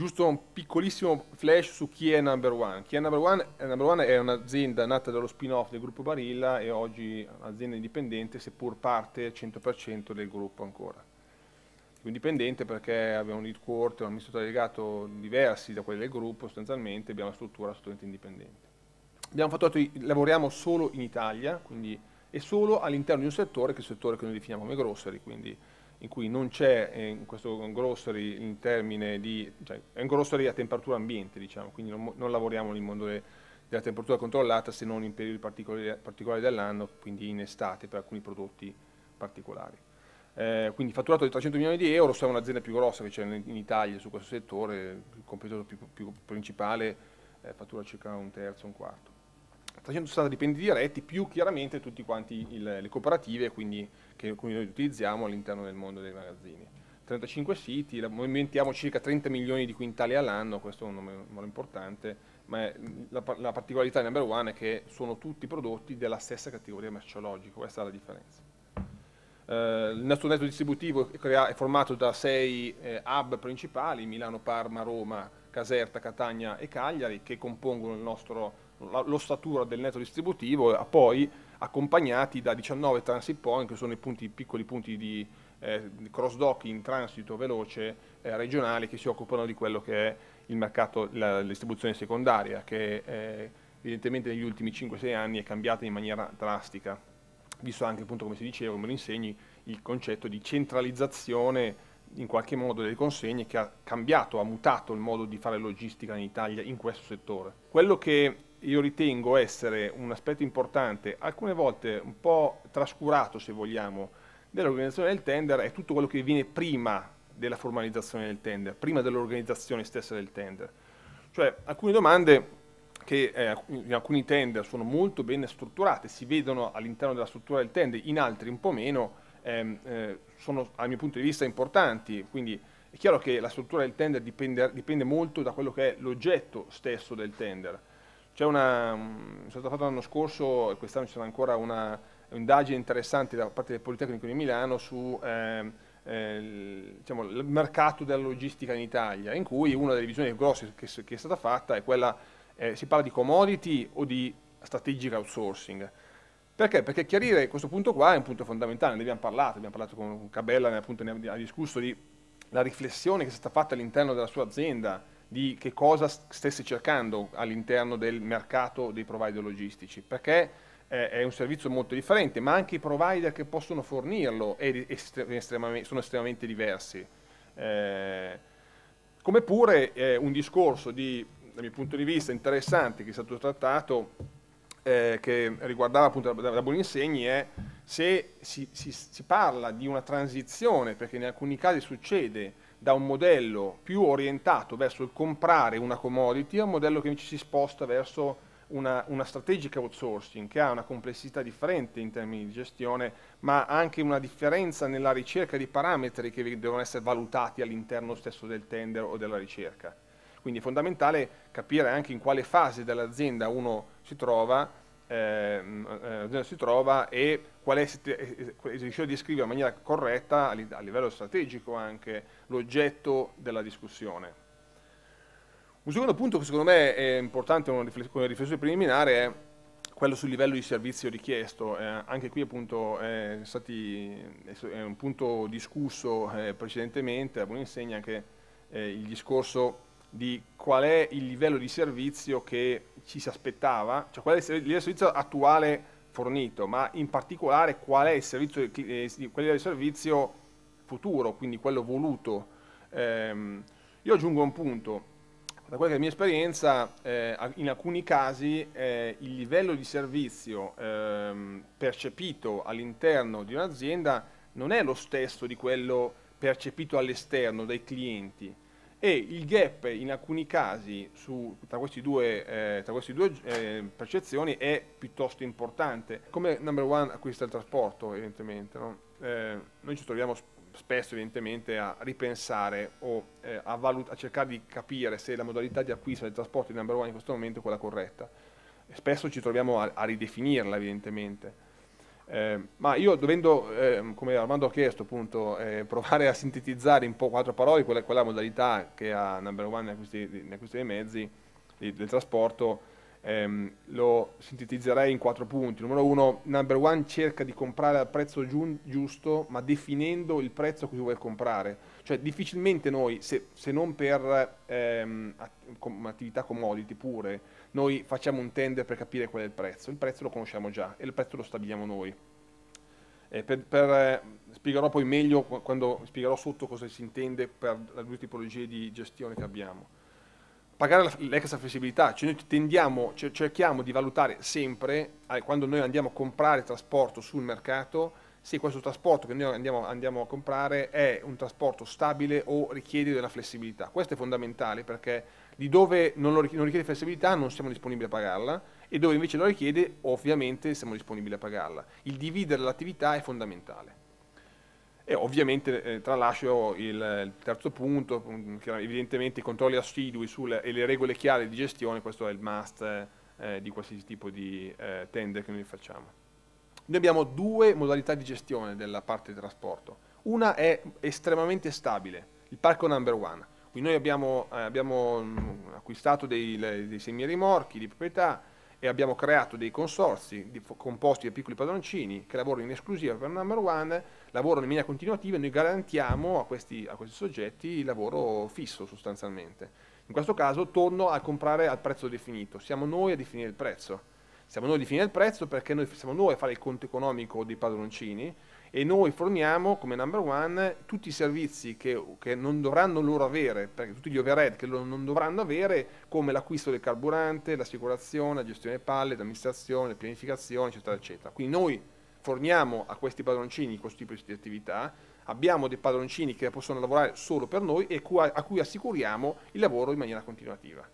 giusto un piccolissimo flash su chi è Number One. Chi è Number One, eh, Number One è un'azienda nata dallo spin-off del gruppo Barilla e oggi un'azienda indipendente, seppur parte al 100% del gruppo ancora. Indipendente perché abbiamo un lead quarter, un amministratore delegato diversi da quelli del gruppo sostanzialmente, abbiamo una struttura assolutamente indipendente. Fatto, lavoriamo solo in Italia quindi, e solo all'interno di un settore che è il settore che noi definiamo come grocery, quindi in cui non c'è eh, in questo grocery in termine di, cioè è un grocery a temperatura ambiente diciamo, quindi non, non lavoriamo nel mondo della temperatura controllata se non in periodi particolari, particolari dell'anno, quindi in estate per alcuni prodotti particolari. Eh, quindi fatturato di 300 milioni di euro, siamo un'azienda più grossa che c'è in Italia su questo settore, il competitore più, più principale eh, fattura circa un terzo, un quarto. 360 dipendenti diretti più chiaramente tutte quanti il, le cooperative quindi, che quindi noi utilizziamo all'interno del mondo dei magazzini. 35 siti, movimentiamo circa 30 milioni di quintali all'anno, questo è un numero importante, ma è, la, la, particolarità number one è che sono tutti prodotti della stessa categoria merceologica, questa è la differenza. Eh, il nostro netto distributivo è, crea, è formato da sei eh, hub principali, Milano, Parma, Roma, Caserta, Catania e Cagliari, che compongono il nostro l'ossatura del netto distributivo, a eh, poi accompagnati da 19 transit point, che sono i punti, piccoli punti di eh, cross docking, transito veloce eh, regionali che si occupano di quello che è il mercato, la, distribuzione secondaria, che eh, evidentemente negli ultimi 5-6 anni è cambiata in maniera drastica, visto anche appunto come si diceva, come lo insegni, il concetto di centralizzazione in qualche modo delle consegne che ha cambiato, ha mutato il modo di fare logistica in Italia in questo settore. Quello che io ritengo essere un aspetto importante, alcune volte un po' trascurato se vogliamo, dell'organizzazione del tender è tutto quello che viene prima della formalizzazione del tender, prima dell'organizzazione stessa del tender. Cioè alcune domande che eh, in alcuni tender sono molto ben strutturate, si vedono all'interno della struttura del tender, in altri un po' meno, ehm, eh, sono dal mio punto di vista importanti, quindi è chiaro che la struttura del tender dipende, dipende molto da quello che è l'oggetto stesso del tender. C'è Una, è mm, stata fatta l'anno scorso e quest'anno c'è sarà ancora un'indagine interessante da parte del Politecnico di Milano su ehm, eh, diciamo, il mercato della logistica in Italia, in cui una delle visioni grosse che, che è stata fatta è quella, eh, si parla di commodity o di strategic outsourcing. Perché? Perché chiarire questo punto qua è un punto fondamentale, ne abbiamo parlato, abbiamo parlato con Cabella, ne, appunto, ne ha discusso di la riflessione che è stata fatta all'interno della sua azienda, di che cosa stesse cercando all'interno del mercato dei provider logistici, perché è un servizio molto differente, ma anche i provider che possono fornirlo sono estremamente diversi. Eh, come pure un discorso di, dal mio punto di vista interessante che è stato trattato eh, che riguardava appunto da, da Boninsegni è se si, si, si parla di una transizione, perché in alcuni casi succede, da un modello più orientato verso il comprare una commodity a un modello che invece si sposta verso una, una strategica outsourcing che ha una complessità differente in termini di gestione, ma anche una differenza nella ricerca di parametri che devono essere valutati all'interno stesso del tender o della ricerca. Quindi è fondamentale capire anche in quale fase dell'azienda uno si trova, ehm, eh, si trova e qual è, eh, eh, riuscire a descrivere in maniera corretta a livello strategico anche l'oggetto della discussione. Un secondo punto che secondo me è importante come riflessione preliminare è quello sul livello di servizio richiesto, eh, anche qui appunto è, stati, è un punto discusso eh, precedentemente, a buon insegna anche eh, il discorso di qual è il livello di servizio che ci si aspettava, cioè qual è il livello di servizio attuale fornito, ma in particolare qual è il, servizio, eh, qual è servizio futuro, quindi quello voluto. Eh, io aggiungo un punto, da quella che è la mia esperienza, eh, in alcuni casi eh, il livello di servizio ehm, percepito all'interno di un'azienda non è lo stesso di quello percepito all'esterno dai clienti e il gap in alcuni casi su, tra queste due, eh, tra questi due eh, percezioni è piuttosto importante. Come number one acquista il trasporto, evidentemente. No? Eh, noi ci troviamo spesso evidentemente a ripensare o eh, a, valut- a cercare di capire se la modalità di acquisto del trasporto di number one in questo momento è quella corretta. spesso ci troviamo a, a ridefinirla evidentemente eh, ma io dovendo, eh, come Armando ha chiesto, appunto, eh, provare a sintetizzare in po' quattro parole quella, quella modalità che ha Number One in acquisti, dei mezzi, di, del trasporto, ehm, lo sintetizzerei in quattro punti. Numero uno, number one, cerca di comprare al prezzo giusto, ma definendo il prezzo a cui vuoi comprare. Cioè difficilmente noi, se, se non per ehm, attività commodity pure, noi facciamo un tender per capire qual è il prezzo. Il prezzo lo conosciamo già e il prezzo lo stabiliamo noi. Per, per, spiegherò poi meglio quando spiegherò sotto cosa si intende per le due tipologie di gestione che abbiamo pagare l'extra flessibilità, cioè noi tendiamo, cerchiamo di valutare sempre, quando noi andiamo a comprare trasporto sul mercato, se questo trasporto che noi andiamo, andiamo a comprare è un trasporto stabile o richiede della flessibilità. Questo è fondamentale perché di dove non, richiede, non richiede flessibilità non siamo disponibili a pagarla e dove invece lo richiede ovviamente siamo disponibili a pagarla. Il dividere l'attività è fondamentale. E ovviamente eh, tralascio il, il, terzo punto, mm, che evidentemente i controlli assidui sulle, e le regole chiare di gestione, questo è il must eh, eh, di qualsiasi tipo di eh, tender che noi facciamo. Noi abbiamo due modalità di gestione della parte di trasporto. Una è estremamente stabile, il parco number one. Quindi noi abbiamo, eh, abbiamo mm, acquistato dei, dei semi rimorchi di proprietà, e abbiamo creato dei consorsi di, composti da piccoli padroncini che lavorano in esclusiva per number one, lavorano in linea continuativa e noi garantiamo a questi, a questi soggetti il lavoro fisso sostanzialmente. In questo caso torno a comprare al prezzo definito, siamo noi a definire il prezzo. Siamo noi a definire il prezzo perché noi, siamo noi a fare il conto economico dei padroncini e noi forniamo come number one tutti i servizi che, che non dovranno loro avere, perché tutti gli overhead che loro non dovranno avere, come l'acquisto del carburante, l'assicurazione, la gestione palle, l'amministrazione, la pianificazione, eccetera, eccetera. Quindi noi forniamo a questi padroncini questo tipo di attività, abbiamo dei padroncini che possono lavorare solo per noi e a cui assicuriamo il lavoro in maniera continuativa.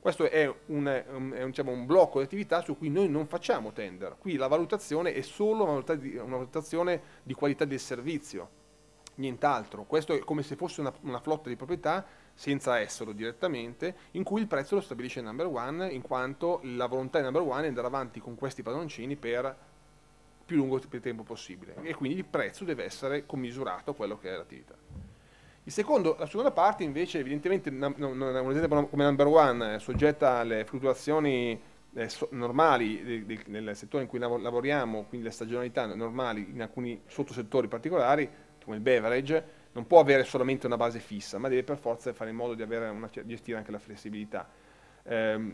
Questo è un, um, è un, diciamo, un, blocco di attività su cui noi non facciamo tender. Qui la valutazione è solo una valutazione di, qualità del servizio, nient'altro. Questo è come se fosse una, una, flotta di proprietà senza esserlo direttamente, in cui il prezzo lo stabilisce il number one, in quanto la volontà di number one è andare avanti con questi padroncini per più lungo tempo possibile. E quindi il prezzo deve essere commisurato a quello che è l'attività. Secondo, la seconda parte invece evidentemente un'azienda come number one è soggetta alle fluttuazioni eh, normali nel settore in cui lavoriamo, quindi le stagionalità normali in alcuni sottosettori particolari, come il beverage, non può avere solamente una base fissa, ma deve per forza fare in modo di una, gestire anche la flessibilità. Eh,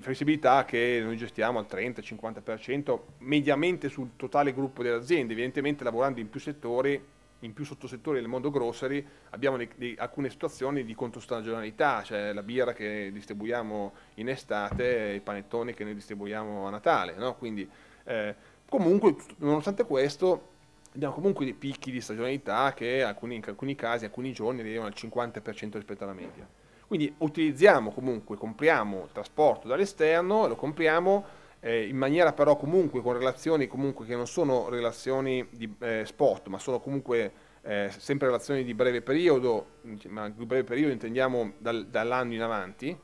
flessibilità che noi gestiamo al 30-50% mediamente sul totale gruppo delle aziende, evidentemente lavorando in più settori in più sottosettori del mondo grocery abbiamo dei, dei, alcune situazioni di controstagionalità, cioè la birra che distribuiamo in estate e i panettoni che noi distribuiamo a Natale, no? quindi eh, comunque nonostante questo abbiamo comunque dei picchi di stagionalità che alcuni, in alcuni casi, alcuni giorni arrivano al 50% rispetto alla media. Quindi utilizziamo comunque, compriamo trasporto dall'esterno, lo compriamo eh, in maniera però comunque con relazioni comunque che non sono relazioni di eh, spot, ma sono comunque eh, sempre relazioni di breve periodo, ma di breve periodo intendiamo dal, dall'anno in avanti,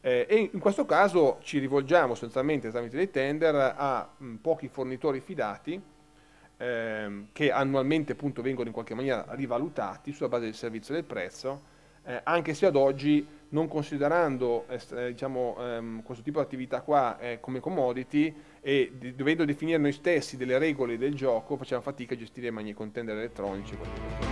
eh, e in questo caso ci rivolgiamo sostanzialmente tramite dei tender a mh, mm, pochi fornitori fidati ehm, che annualmente appunto vengono in qualche maniera rivalutati sulla base del servizio e del prezzo, eh, anche se ad oggi non considerando eh, diciamo, ehm, questo tipo di attività qua eh, come commodity e di, dovendo definire noi stessi delle regole del gioco facciamo fatica a gestire i contender elettronici.